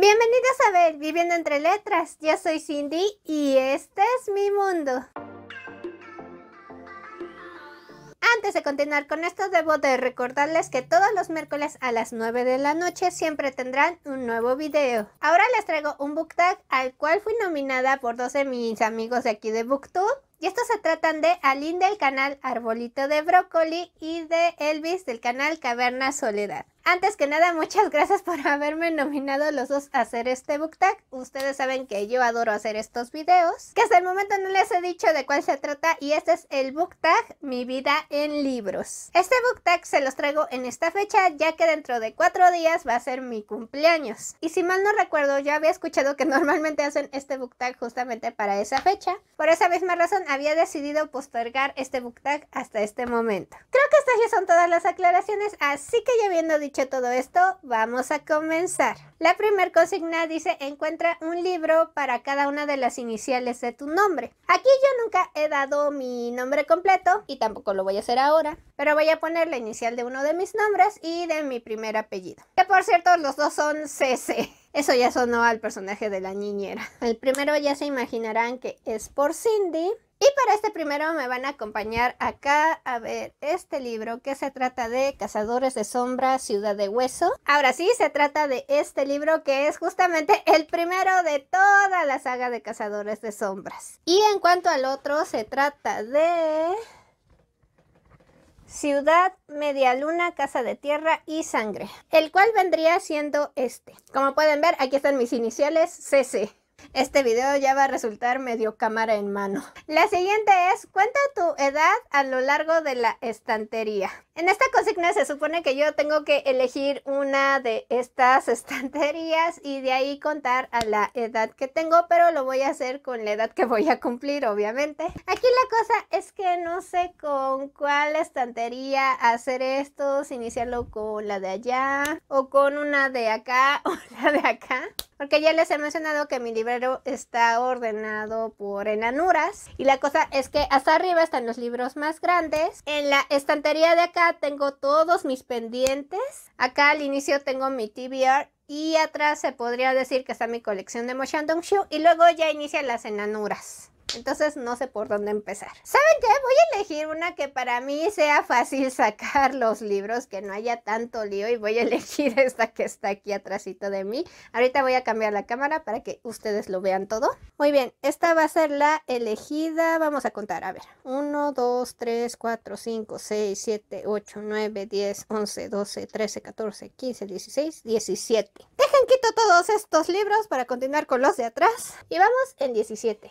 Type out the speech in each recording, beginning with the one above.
Bienvenidos a ver Viviendo entre Letras. Yo soy Cindy y este es mi mundo. Antes de continuar con esto, debo de recordarles que todos los miércoles a las 9 de la noche siempre tendrán un nuevo video. Ahora les traigo un book tag al cual fui nominada por dos de mis amigos de aquí de BookTube. Y estos se tratan de Aline del canal Arbolito de Brócoli y de Elvis del canal Caverna Soledad. Antes que nada, muchas gracias por haberme nominado los dos a hacer este book tag. Ustedes saben que yo adoro hacer estos videos, que hasta el momento no les he dicho de cuál se trata y este es el book tag Mi vida en libros. Este book tag se los traigo en esta fecha ya que dentro de cuatro días va a ser mi cumpleaños. Y si mal no recuerdo, yo había escuchado que normalmente hacen este book tag justamente para esa fecha. Por esa misma razón había decidido postergar este book tag hasta este momento. Creo que estas ya son todas las aclaraciones, así que ya viendo dicho dicho todo esto, vamos a comenzar. La primera consigna dice encuentra un libro para cada una de las iniciales de tu nombre. Aquí yo nunca he dado mi nombre completo y tampoco lo voy a hacer ahora, pero voy a poner la inicial de uno de mis nombres y de mi primer apellido. Que por cierto, los dos son CC. Eso ya sonó al personaje de la niñera. El primero ya se imaginarán que es por Cindy y para este primero me van a acompañar acá a ver este libro que se trata de Cazadores de sombras Ciudad de Hueso. Ahora sí, se trata de este libro que es justamente el primero de toda la saga de Cazadores de Sombras. Y en cuanto al otro, se trata de... Ciudad, Media Luna, Casa de Tierra y Sangre, el cual vendría siendo este. Como pueden ver, aquí están mis iniciales, CC. Este video ya va a resultar medio cámara en mano. La siguiente es, cuenta tu edad a lo largo de la estantería. En esta consigna se supone que yo tengo que elegir una de estas estanterías y de ahí contar a la edad que tengo, pero lo voy a hacer con la edad que voy a cumplir, obviamente. Aquí la cosa es que no sé con cuál estantería hacer esto, si iniciarlo con la de allá o con una de acá o la de acá porque ya les he mencionado que mi librero está ordenado por enanuras y la cosa es que hasta arriba están los libros más grandes en la estantería de acá tengo todos mis pendientes. Acá al inicio tengo mi TBR y atrás se podría decir que está mi colección de Shandong Shu y luego ya inician las enanuras. Entonces no sé por dónde empezar. ¿Saben qué? Voy a elegir una que para mí sea fácil sacar los libros, que no haya tanto lío y voy a elegir esta que está aquí atrásito de mí. Ahorita voy a cambiar la cámara para que ustedes lo vean todo. Muy bien, esta va a ser la elegida. Vamos a contar, a ver. 1, 2, 3, 4, 5, 6, 7, 8, 9, 10, 11, 12, 13, 14, 15, 16, 17. Dejen quito todos estos libros para continuar con los de atrás. Y vamos en 17.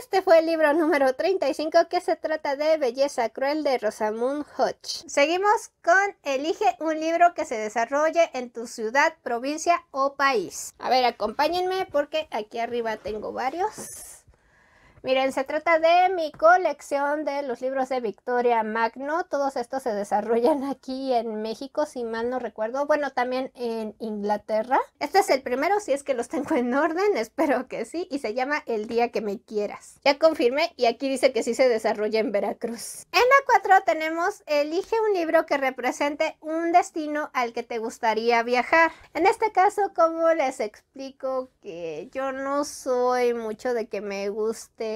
Este fue el libro número 35 que se trata de Belleza Cruel de Rosamund Hodge. Seguimos con Elige un libro que se desarrolle en tu ciudad, provincia o país. A ver, acompáñenme porque aquí arriba tengo varios. Miren, se trata de mi colección de los libros de Victoria Magno. Todos estos se desarrollan aquí en México, si mal no recuerdo. Bueno, también en Inglaterra. Este es el primero, si es que los tengo en orden, espero que sí. Y se llama El día que me quieras. Ya confirmé y aquí dice que sí se desarrolla en Veracruz. En la 4 tenemos Elige un libro que represente un destino al que te gustaría viajar. En este caso, como les explico que yo no soy mucho de que me guste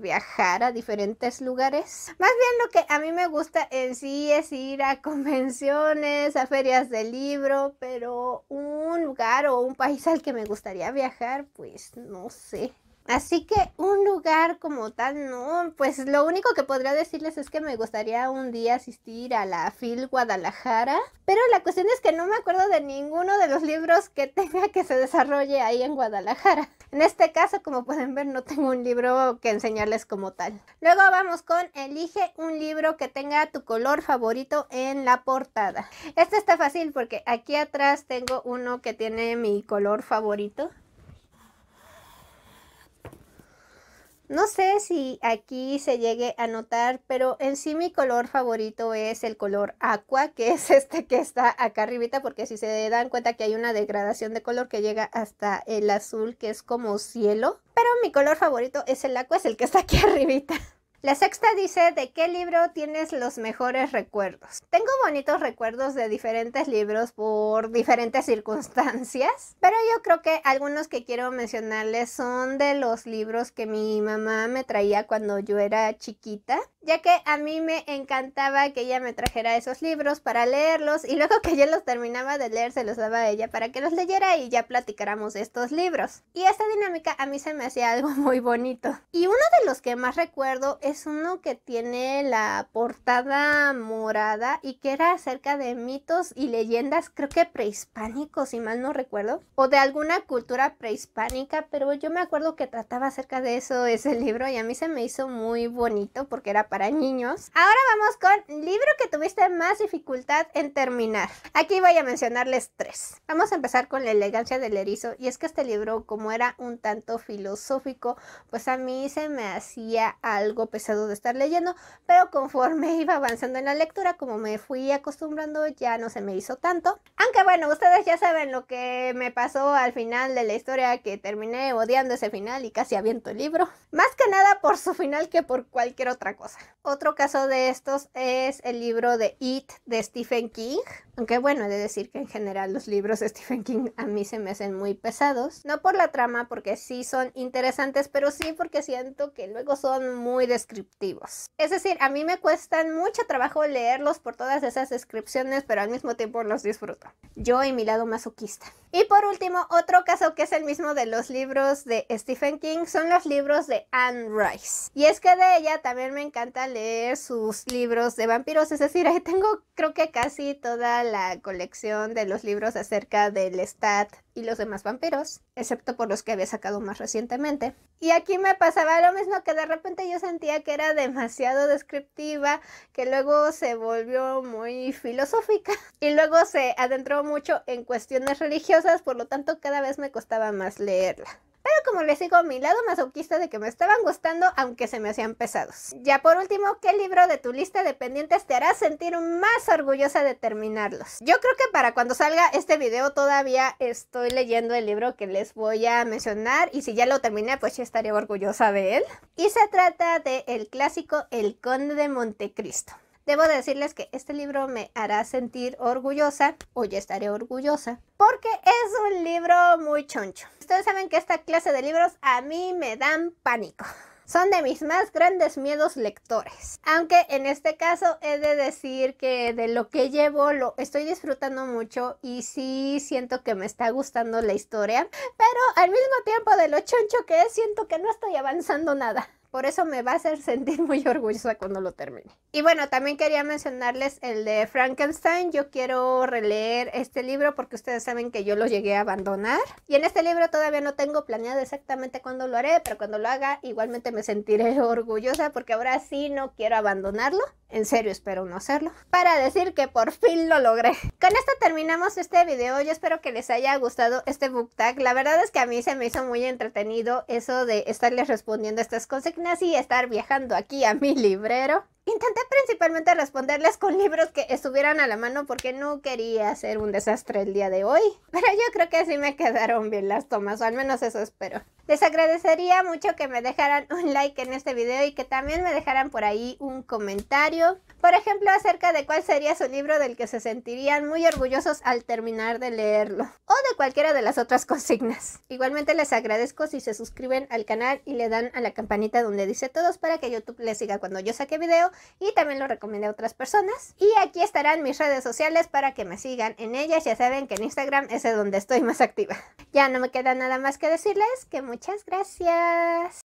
viajar a diferentes lugares. Más bien lo que a mí me gusta en sí es ir a convenciones, a ferias de libro, pero un lugar o un país al que me gustaría viajar, pues no sé. Así que un lugar como tal, no, pues lo único que podría decirles es que me gustaría un día asistir a la FIL Guadalajara, pero la cuestión es que no me acuerdo de ninguno de los libros que tenga que se desarrolle ahí en Guadalajara. En este caso, como pueden ver, no tengo un libro que enseñarles como tal. Luego vamos con elige un libro que tenga tu color favorito en la portada. Este está fácil porque aquí atrás tengo uno que tiene mi color favorito. No sé si aquí se llegue a notar, pero en sí mi color favorito es el color aqua, que es este que está acá arribita, porque si se dan cuenta que hay una degradación de color que llega hasta el azul, que es como cielo. Pero mi color favorito es el aqua, es el que está aquí arribita. La sexta dice, ¿de qué libro tienes los mejores recuerdos? Tengo bonitos recuerdos de diferentes libros por diferentes circunstancias, pero yo creo que algunos que quiero mencionarles son de los libros que mi mamá me traía cuando yo era chiquita, ya que a mí me encantaba que ella me trajera esos libros para leerlos y luego que yo los terminaba de leer se los daba a ella para que los leyera y ya platicáramos estos libros. Y esta dinámica a mí se me hacía algo muy bonito. Y uno de los que más recuerdo es es uno que tiene la portada morada y que era acerca de mitos y leyendas, creo que prehispánicos, si mal no recuerdo, o de alguna cultura prehispánica, pero yo me acuerdo que trataba acerca de eso ese libro y a mí se me hizo muy bonito porque era para niños. Ahora vamos con libro que tuviste más dificultad en terminar. Aquí voy a mencionarles tres. Vamos a empezar con La elegancia del erizo y es que este libro como era un tanto filosófico, pues a mí se me hacía algo pesado de estar leyendo, pero conforme iba avanzando en la lectura, como me fui acostumbrando, ya no se me hizo tanto. Aunque bueno, ustedes ya saben lo que me pasó al final de la historia, que terminé odiando ese final y casi aviento el libro. Más que nada por su final que por cualquier otra cosa. Otro caso de estos es el libro de It de Stephen King. Aunque bueno, he de decir que en general los libros de Stephen King a mí se me hacen muy pesados. No por la trama, porque sí son interesantes, pero sí porque siento que luego son muy es decir, a mí me cuestan mucho trabajo leerlos por todas esas descripciones, pero al mismo tiempo los disfruto. Yo y mi lado masoquista. Y por último, otro caso que es el mismo de los libros de Stephen King son los libros de Anne Rice. Y es que de ella también me encanta leer sus libros de vampiros, es decir, ahí tengo creo que casi toda la colección de los libros acerca del stat y los demás vampiros, excepto por los que había sacado más recientemente. Y aquí me pasaba lo mismo que de repente yo sentía que era demasiado descriptiva, que luego se volvió muy filosófica y luego se adentró mucho en cuestiones religiosas, por lo tanto cada vez me costaba más leerla como les digo, mi lado masoquista de que me estaban gustando aunque se me hacían pesados. Ya por último, ¿qué libro de tu lista de pendientes te hará sentir más orgullosa de terminarlos? Yo creo que para cuando salga este video todavía estoy leyendo el libro que les voy a mencionar y si ya lo terminé pues ya estaría orgullosa de él. Y se trata de el clásico El Conde de Montecristo. Debo decirles que este libro me hará sentir orgullosa, o ya estaré orgullosa, porque es un libro muy choncho. Ustedes saben que esta clase de libros a mí me dan pánico son de mis más grandes miedos lectores. Aunque en este caso he de decir que de lo que llevo lo estoy disfrutando mucho y sí siento que me está gustando la historia, pero al mismo tiempo de lo choncho que es, siento que no estoy avanzando nada. Por eso me va a hacer sentir muy orgullosa cuando lo termine. Y bueno, también quería mencionarles el de Frankenstein. Yo quiero releer este libro porque ustedes saben que yo lo llegué a abandonar. Y en este libro todavía no tengo planeado exactamente cuándo lo haré, pero cuando lo haga igualmente me sentiré orgullosa porque ahora sí no quiero abandonarlo. En serio, espero no hacerlo. Para decir que por fin lo logré. Con esto terminamos este video. Yo espero que les haya gustado este book tag. La verdad es que a mí se me hizo muy entretenido eso de estarles respondiendo estas consignas así estar viajando aquí a mi librero Intenté principalmente responderles con libros que estuvieran a la mano porque no quería hacer un desastre el día de hoy. Pero yo creo que así me quedaron bien las tomas, o al menos eso espero. Les agradecería mucho que me dejaran un like en este video y que también me dejaran por ahí un comentario. Por ejemplo, acerca de cuál sería su libro del que se sentirían muy orgullosos al terminar de leerlo. O de cualquiera de las otras consignas. Igualmente les agradezco si se suscriben al canal y le dan a la campanita donde dice todos para que YouTube les siga cuando yo saque video y también lo recomiendo a otras personas. Y aquí estarán mis redes sociales para que me sigan en ellas. Ya saben que en Instagram es donde estoy más activa. Ya no me queda nada más que decirles que muchas gracias.